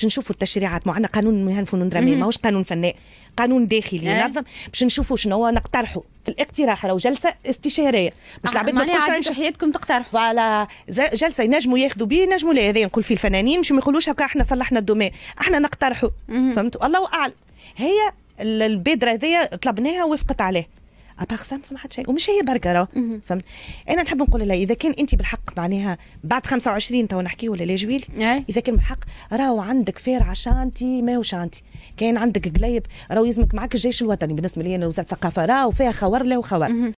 باش نشوفوا التشريعات معنا قانون المهن فنون دراميه ماهوش قانون فناء قانون داخلي ينظم باش نشوفوا شنو نقترحوا في الاقتراح راهو جلسه استشاريه باش آه، العباد ما تقولش حياتكم تقترحوا فوالا جلسه ينجموا ياخذوا بيه ينجموا لا هذا نقول فيه الفنانين مش ما يقولوش هكا احنا صلحنا الدومين احنا نقترحوا فهمت الله اعلم هي البذره هذيا طلبناها وافقت عليه اباغ سام فما حد شيء ومش هي برجرة فهمت انا نحب نقول لها اذا كان انت بالحق معناها بعد 25 تو نحكي ولا لا جويل اذا كان بالحق راهو عندك فارع شانتي ما هو شانتي كان عندك قليب راهو يلزمك معك الجيش الوطني بالنسبه لي انا وزاره الثقافه راهو فيها خور لا وخور